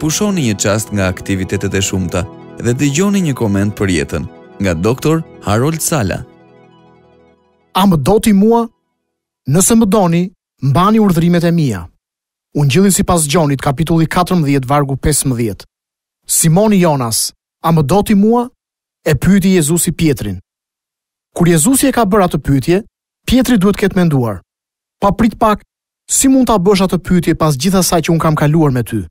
pushoni një qast nga aktivitetet e shumëta dhe dëgjoni një koment për jetën nga doktor Harold Sala. A më do ti mua? Nëse më doni, mbani urdhrimet e mia. Unë gjillin si pas gjonit kapitulli 14 vargu 15. Simoni Jonas, a më do ti mua? E pyti Jezusi Pietrin. Kur Jezusi e ka bërë atë pyetje, Pietri duhet këtë menduar. Pa prit pak, si mund ta bësh atë pyetje pas gjithasaj që un kam kaluar me ty?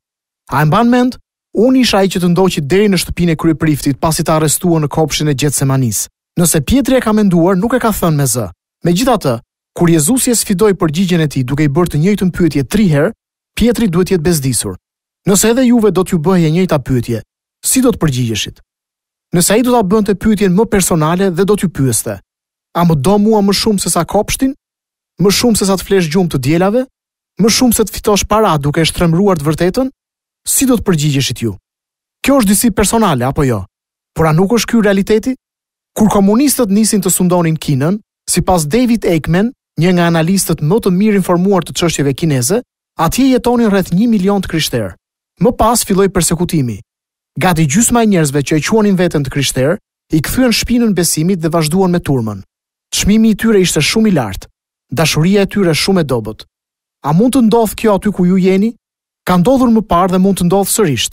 A e mban mend? Unë isha ai që të ndoqi deri në shtëpinë e kryepriftit pasi ta arrestuan në kopshin e Gjetsemanis. Nëse Pietri e ka menduar, nuk e ka thënë me zë. Megjithatë, kur Jezusi e sfidoi përgjigjen e tij duke i bërë të njëjtën pyetje 3 herë, Pietri duhet të jetë bezdisur. Nëse edhe juve do t'ju bëhej e njëjta pyetje, si do të përgjigjeshit? Nëse ai do ta bënte pyetjen më personale dhe do t'ju pyeste: A më do mua më shumë se sa kopshtin? Më shumë se sa të flesh gjumë të dielave? Më shumë se të fitosh para duke e shtrembruar të vërtetën? si do të përgjigjeshit ju? Kjo është disi personale, apo jo? Por a nuk është kjo realiteti? Kur komunistët nisin të sundonin kinën, si pas David Eichmann, një nga analistët më të mirë informuar të qështjeve kineze, atje jetonin rreth një milion të krishterë. Më pas filloj persekutimi. Gati gjysma e njerëzve që e quonin vetën të krishterë, i këthyën shpinën besimit dhe vazhduan me turmën. Qmimi i tyre ishte shumë i lartë, dashuria e tyre shumë e dobët. A mund të ndodhë kjo aty ku ju jeni? Ka ndodhur më parë dhe mund të ndodhë sërish.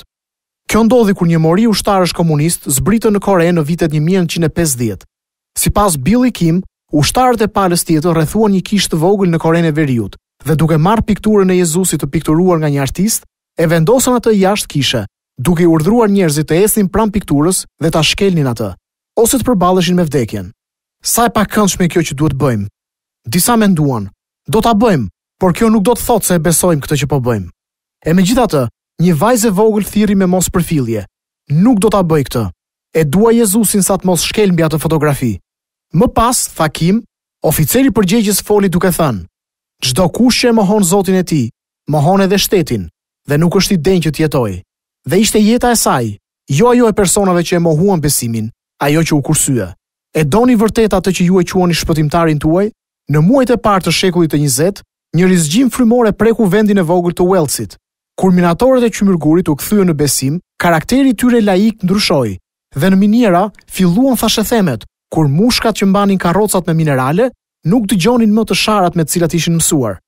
Kjo ndodhi kur një mori ushtarësh komunist zbritën në Kore në vitet 1950. Sipas Billy Kim, ushtarët e palës tjetër rrethuan një kishtë të vogël në Koren e Veriut, dhe duke marrë pikturën e Jezusit të pikturuar nga një artist, e vendosën atë jashtë kishe, duke i urdhëruar njerëzit të esin pranë pikturës dhe ta shkelnin atë, ose të përballeshin me vdekjen. Sa e pakëndshme kjo që duhet bëjmë. Disa menduan, do ta bëjmë, por kjo nuk do të thotë se besojmë këtë që po bëjmë. E me gjitha të, një vajzë e vogël thiri me mos përfilje. Nuk do të bëj këtë. E dua Jezusin sa të mos shkel mbi atë fotografi. Më pas, tha Kim, oficeri përgjegjës foli duke thanë. Gjdo kushë e mohon zotin e ti, mohon edhe shtetin, dhe nuk është i denjë që tjetoj. Dhe ishte jeta e saj, jo ajo e personave që e mohuan besimin, ajo që u kursyë. E do një vërtet atë që ju e quani shpëtimtarin të uaj, në muajt e partë të shekullit të njëzet, një rizgjim frymore preku vendin e vogël të Welsit. Kur minatorët e qymyrgurit u kthyen në besim, karakteri i tyre laik ndryshoi dhe në miniera filluan thashë themet, kur mushkat që mbanin karrocat me minerale nuk dëgjonin më të sharat me të cilat ishin mësuar.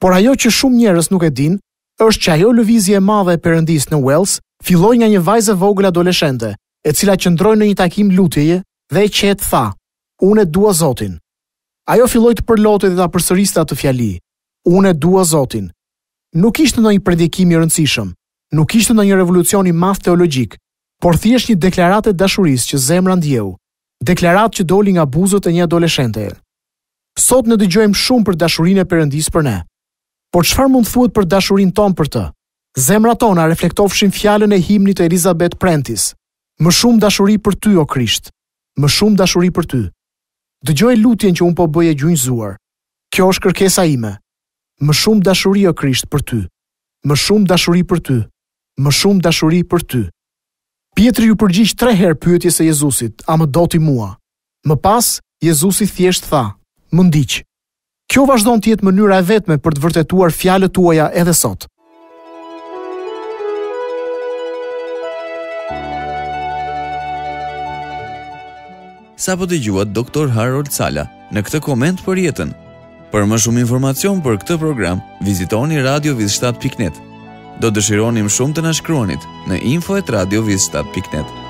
Por ajo që shumë njerëz nuk e dinë është që ajo lëvizje e madhe e perëndis në Wells filloi nga një vajzë vogël adoleshente, e cila qëndroi në një takim lutjeje dhe e qet tha: Unë dua Zotin. Ajo filloi të përlotej dhe ta përsëriste atë fjali: Unë dua Zotin nuk ishte ndonjë predikim i rëndësishëm, nuk ishte ndonjë revolucion i madh teologjik, por thjesht një deklaratë dashurisë që zemra ndjeu, deklaratë që doli nga buzët e një adoleshente. Sot ne dëgjojmë shumë për dashurinë e Perëndisë për ne. Por çfarë mund thuhet për dashurinë tonë për të? Zemrat tona reflektofshin fjalën e himnit të Elizabeth Prentice. Më shumë dashuri për ty o Krisht, më shumë dashuri për ty. Dëgjoj lutjen që un po bëje gjunjëzuar. Kjo është kërkesa ime, më shumë dashuri o Krisht për ty. Më shumë dashuri për ty. Më shumë dashuri për ty. Pietri ju përgjigj 3 herë pyetjes e Jezusit, a më do ti mua? Më pas, Jezusi thjesht tha, më ndiq. Kjo vazhdon të jetë mënyra e vetme për të vërtetuar fjalët tuaja edhe sot. Sa po të gjuat Dr. Harold Sala në këtë koment për jetën, Për më shumë informacion për këtë program, vizitoni Radio Vizstat.net. Do dëshironim shumë të nashkruanit në info e Radio